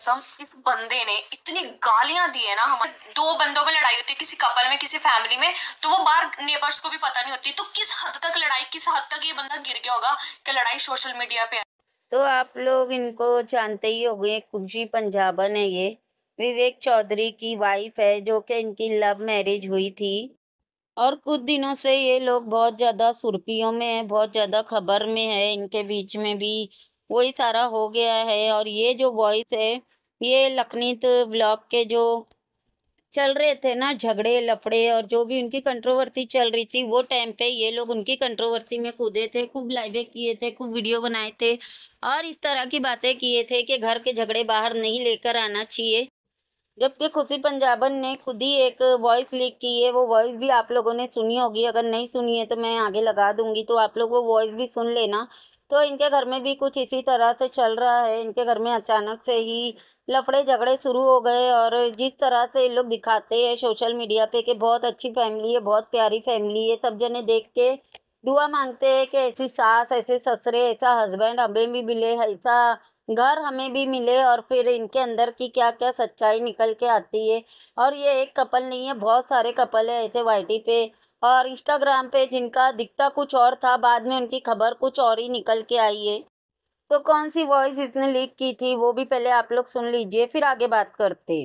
कसम इस बंदे ने इतनी गालियां दी है ना हमारे दो बंदों में लड़ाई होती है किसी कपल में किसी फैमिली में तो वो बाहर नेबर्स को भी पता नहीं होती तो किस हद तक लड़ाई किस हद तक ये बंदा गिर गया होगा कि लड़ाई सोशल मीडिया पे तो आप लोग इनको जानते ही हो गए खुशी पंजाबन है ये विवेक चौधरी की वाइफ है जो कि इनकी लव मैरिज हुई थी और कुछ दिनों से ये लोग बहुत ज़्यादा सुर्खियों में है बहुत ज़्यादा खबर में है इनके बीच में भी वही सारा हो गया है और ये जो वॉइस है ये लखनीत ब्लॉक के जो चल रहे थे ना झगड़े लफड़े और जो भी उनकी कंट्रोवर्सी चल रही थी वो टाइम पे ये लोग उनकी कंट्रोवर्सी में कूदे थे खूब लाइवें किए थे खूब वीडियो बनाए थे और इस तरह की बातें किए थे कि घर के झगड़े बाहर नहीं लेकर आना चाहिए जबकि खुशी पंजाबन ने खुद ही एक वॉइस लीक की है वो वॉइस भी आप लोगों ने सुनी होगी अगर नहीं सुनी है तो मैं आगे लगा दूंगी तो आप लोग वो वॉइस भी सुन लेना तो इनके घर में भी कुछ इसी तरह से चल रहा है इनके घर में अचानक से ही लफड़े झगड़े शुरू हो गए और जिस तरह से ये लोग दिखाते हैं सोशल मीडिया पे कि बहुत अच्छी फैमिली है बहुत प्यारी फैमिली है सब जने देख के दुआ मांगते हैं कि ऐसी सास ऐसे ससुरे ऐसा हस्बैंड हमें भी मिले ऐसा घर हमें भी मिले और फिर इनके अंदर की क्या क्या सच्चाई निकल के आती है और ये एक कपल नहीं है बहुत सारे कपल है ऐसे वाइटी पे और इंस्टाग्राम पे जिनका दिखता कुछ और था बाद में उनकी खबर कुछ और ही निकल के आई है तो कौन सी वॉइस इसने लीक की थी वो भी पहले आप लोग सुन लीजिए फिर आगे बात करते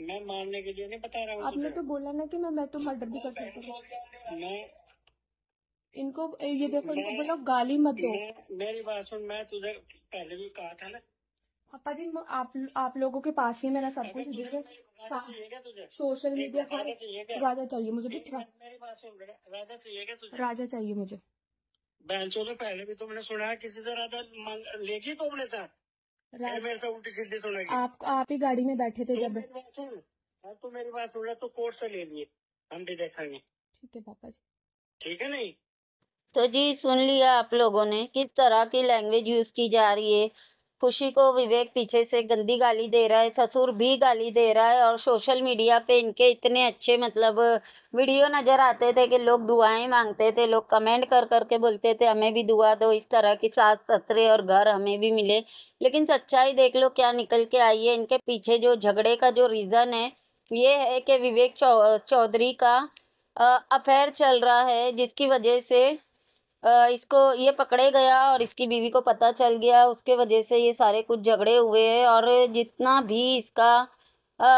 मैं मारने के लिए नहीं बता रहा हूँ आपने तो बोला ना कि मैं मैं तो मर्डर भी कर सकती हूँ मैं इनको ये देखो इनको बोलो गाली मत दो मेरी बात सुन मैं तुझे पहले भी कहा था ना पापा जी आप आप लोगों के पास ही मेरा सब कुछ तो तुझे सोशल मीडिया पर तो तो राजा चाहिए मुझे राजा चाहिए मुझे बैंचों से पहले भी तुमने सुना है किसी से राजा लेगी तुमने था मेरे से उल्टी सीधी सुनेगी आप आप ही गाड़ी में बैठे थे जब तू मेरी बात सुन रहा तो कोर्ट से ले लिए हम भी देखेंगे ठीक है पापा जी ठीक है नहीं तो जी सुन लिया आप लोगों ने किस तरह की लैंग्वेज यूज़ की जा रही है खुशी को विवेक पीछे से गंदी गाली दे रहा है ससुर भी गाली दे रहा है और सोशल मीडिया पे इनके इतने अच्छे मतलब वीडियो नज़र आते थे कि लोग दुआएं मांगते थे लोग कमेंट कर कर के बोलते थे हमें भी दुआ दो इस तरह की सास ससरे और घर हमें भी मिले लेकिन सच्चाई देख लो क्या निकल के आई है इनके पीछे जो झगड़े का जो रीज़न है ये है कि विवेक चौधरी का अफेयर चल रहा है जिसकी वजह से इसको ये पकड़े गया और इसकी बीवी को पता चल गया उसके वजह से ये सारे कुछ झगड़े हुए और जितना भी इसका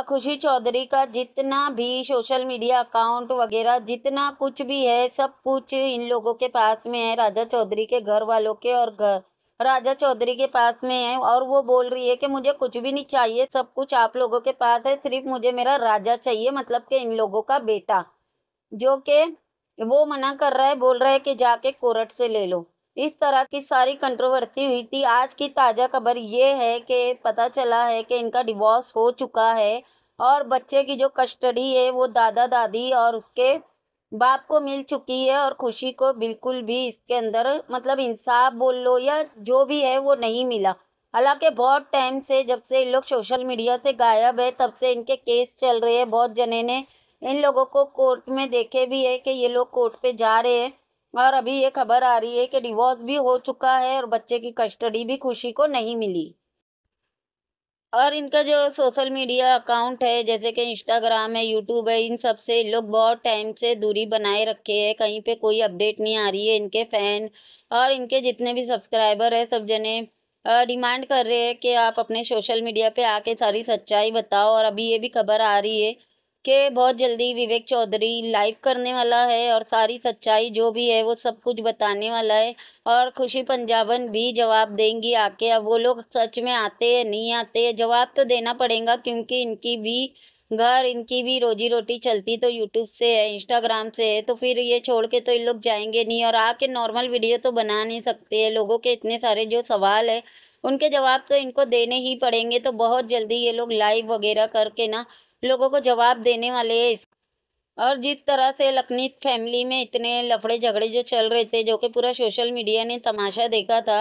खुशी चौधरी का जितना भी सोशल मीडिया अकाउंट वगैरह जितना कुछ भी है सब कुछ इन लोगों के पास में है राजा चौधरी के घर वालों के और घर राजा चौधरी के पास में है और वो बोल रही है कि मुझे कुछ भी नहीं चाहिए सब कुछ आप लोगों के पास है सिर्फ मुझे मेरा राजा चाहिए मतलब कि इन लोगों का बेटा जो कि वो मना कर रहा है बोल रहा है कि जाके कोर्ट से ले लो इस तरह की सारी कंट्रोवर्सी हुई थी आज की ताज़ा खबर ये है कि पता चला है कि इनका डिवोर्स हो चुका है और बच्चे की जो कस्टडी है वो दादा दादी और उसके बाप को मिल चुकी है और खुशी को बिल्कुल भी इसके अंदर मतलब इंसाफ बोल लो या जो भी है वो नहीं मिला हालांकि बहुत टाइम से जब से इन लोग सोशल मीडिया से गायब है तब से इनके केस चल रहे हैं बहुत जने ने इन लोगों को कोर्ट में देखे भी है कि ये लोग कोर्ट पे जा रहे हैं और अभी ये खबर आ रही है कि डिवोर्स भी हो चुका है और बच्चे की कस्टडी भी खुशी को नहीं मिली और इनका जो सोशल मीडिया अकाउंट है जैसे कि इंस्टाग्राम है यूट्यूब है इन सब से लोग बहुत टाइम से दूरी बनाए रखे हैं कहीं पे कोई अपडेट नहीं आ रही है इनके फ़ैन और इनके जितने भी सब्सक्राइबर है सब जने डिमांड कर रहे हैं कि आप अपने सोशल मीडिया पे आके सारी सच्चाई बताओ और अभी ये भी खबर आ रही है कि बहुत जल्दी विवेक चौधरी लाइव करने वाला है और सारी सच्चाई जो भी है वो सब कुछ बताने वाला है और खुशी पंजाबन भी जवाब देंगी आके अब वो लोग सच में आते हैं नहीं आते हैं जवाब तो देना पड़ेगा क्योंकि इनकी भी घर इनकी भी रोजी रोटी चलती तो यूट्यूब से है इंस्टाग्राम से है तो फिर ये छोड़ के तो इन लोग जाएंगे नहीं और आके नॉर्मल वीडियो तो बना नहीं सकते हैं लोगों के इतने सारे जो सवाल है उनके जवाब तो इनको देने ही पड़ेंगे तो बहुत जल्दी ये लोग लाइव वगैरह करके ना लोगों को जवाब देने वाले हैं और जिस तरह से लखनीत फैमिली में इतने लफड़े झगड़े जो चल रहे थे जो कि पूरा सोशल मीडिया ने तमाशा देखा था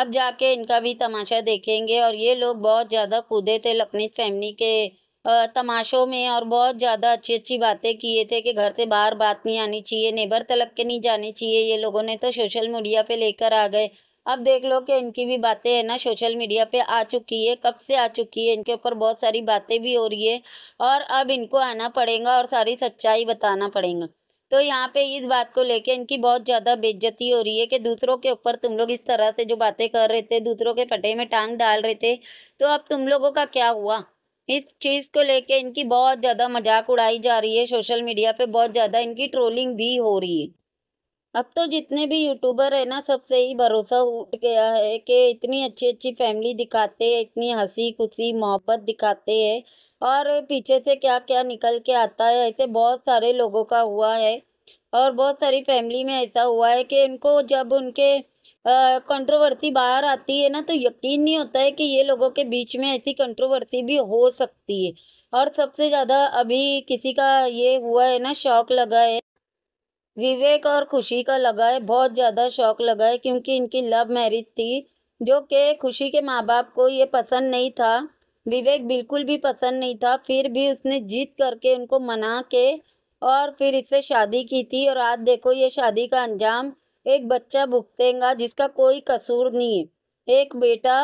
अब जाके इनका भी तमाशा देखेंगे और ये लोग बहुत ज़्यादा कूदे थे लखनीत फैमिली के तमाशों में और बहुत ज़्यादा अच्छी अच्छी बातें किए थे कि घर से बाहर बात नहीं आनी चाहिए नेबर तलक के नहीं जाने चाहिए ये लोगों ने तो सोशल मीडिया पर लेकर आ गए अब देख लो कि इनकी भी बातें है ना सोशल मीडिया पे आ चुकी है कब से आ चुकी है इनके ऊपर बहुत सारी बातें भी हो रही है और अब इनको आना पड़ेगा और सारी सच्चाई बताना पड़ेगा तो यहाँ पे इस बात को लेके इनकी बहुत ज़्यादा बेज्जती हो रही है कि दूसरों के ऊपर तुम लोग इस तरह से जो बातें कर रहे थे दूसरों के पटे में टांग डाल रहे थे तो अब तुम लोगों का क्या हुआ इस चीज़ को लेके इनकी बहुत ज़्यादा मजाक उड़ाई जा रही है सोशल मीडिया पे बहुत ज़्यादा इनकी ट्रोलिंग भी हो रही है अब तो जितने भी यूट्यूबर है ना सबसे ही भरोसा उठ गया है कि इतनी अच्छी अच्छी फैमिली दिखाते हैं इतनी हंसी खुशी मोहब्बत दिखाते हैं और पीछे से क्या क्या निकल के आता है ऐसे बहुत सारे लोगों का हुआ है और बहुत सारी फैमिली में ऐसा हुआ है कि उनको जब उनके कंट्रोवर्सी बाहर आती है ना तो यकीन नहीं होता है कि ये लोगों के बीच में ऐसी कंट्रोवर्सी भी हो सकती है और सबसे ज़्यादा अभी किसी का ये हुआ है ना शौक लगा है विवेक और खुशी का लगा है बहुत ज़्यादा शौक लगा है क्योंकि इनकी लव मैरिज थी जो कि खुशी के माँ बाप को ये पसंद नहीं था विवेक बिल्कुल भी पसंद नहीं था फिर भी उसने जीत करके उनको मना के और फिर इससे शादी की थी और आज देखो ये शादी का अंजाम एक बच्चा भुगतेगा जिसका कोई कसूर नहीं है एक बेटा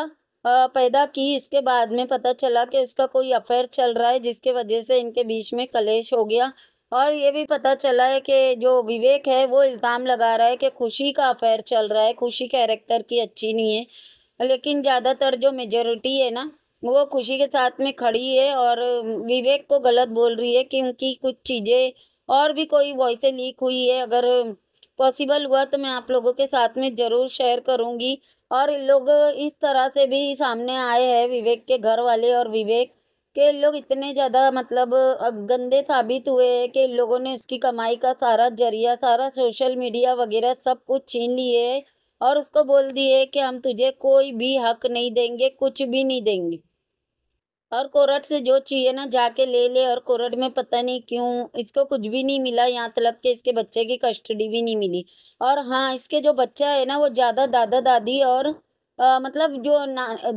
पैदा की इसके बाद में पता चला कि उसका कोई अफेयर चल रहा है जिसके वजह से इनके बीच में कलेश हो गया और ये भी पता चला है कि जो विवेक है वो इल्ज़ाम लगा रहा है कि खुशी का अफेयर चल रहा है खुशी कैरेक्टर की अच्छी नहीं है लेकिन ज़्यादातर जो मेजोरिटी है ना वो खुशी के साथ में खड़ी है और विवेक को गलत बोल रही है क्योंकि कुछ चीज़ें और भी कोई वॉइस लीक हुई है अगर पॉसिबल हुआ तो मैं आप लोगों के साथ में ज़रूर शेयर करूँगी और लोग इस तरह से भी सामने आए हैं विवेक के घर वाले और विवेक कि लोग इतने ज़्यादा मतलब गंदे साबित हुए हैं कि इन लोगों ने उसकी कमाई का सारा जरिया सारा सोशल मीडिया वगैरह सब कुछ छीन लिए और उसको बोल दिए कि हम तुझे कोई भी हक नहीं देंगे कुछ भी नहीं देंगे और कोरट से जो चाहिए ना जाके ले ले और कोरट में पता नहीं क्यों इसको कुछ भी नहीं मिला यहाँ तक के इसके बच्चे की कस्टडी भी नहीं मिली और हाँ इसके जो बच्चा है ना वो ज़्यादा दादा दादी और आ, मतलब जो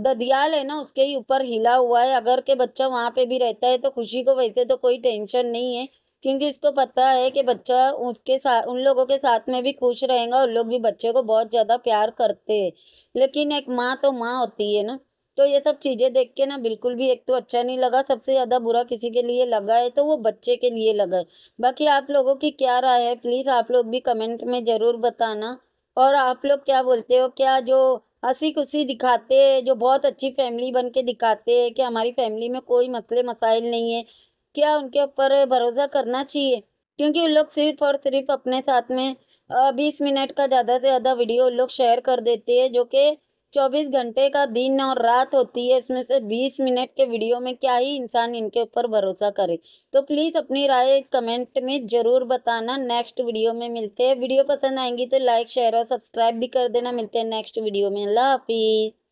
ददियाल है ना उसके ही ऊपर हिला हुआ है अगर के बच्चा वहाँ पे भी रहता है तो खुशी को वैसे तो कोई टेंशन नहीं है क्योंकि उसको पता है कि बच्चा उसके साथ उन लोगों के साथ में भी खुश रहेगा और लोग भी बच्चे को बहुत ज़्यादा प्यार करते हैं लेकिन एक माँ तो माँ होती है ना तो ये सब चीज़ें देख के ना बिल्कुल भी एक तो अच्छा नहीं लगा सबसे ज़्यादा बुरा किसी के लिए लगा है तो वो बच्चे के लिए लगा है बाकी आप लोगों की क्या राय है प्लीज़ आप लोग भी कमेंट में ज़रूर बताना और आप लोग क्या बोलते हो क्या जो हंसी खुशी दिखाते हैं जो बहुत अच्छी फैमिली बन के दिखाते हैं कि हमारी फैमिली में कोई मसले मसाइल नहीं है क्या उनके ऊपर भरोसा करना चाहिए क्योंकि उन लोग सिर्फ और सिर्फ अपने साथ में बीस मिनट का ज़्यादा से ज़्यादा वीडियो उन लोग शेयर कर देते हैं जो कि चौबीस घंटे का दिन और रात होती है इसमें से बीस मिनट के वीडियो में क्या ही इंसान इनके ऊपर भरोसा करे तो प्लीज़ अपनी राय कमेंट में ज़रूर बताना नेक्स्ट वीडियो में मिलते हैं वीडियो पसंद आएंगी तो लाइक शेयर और सब्सक्राइब भी कर देना मिलते हैं नेक्स्ट वीडियो में अल्लाह हाफिज़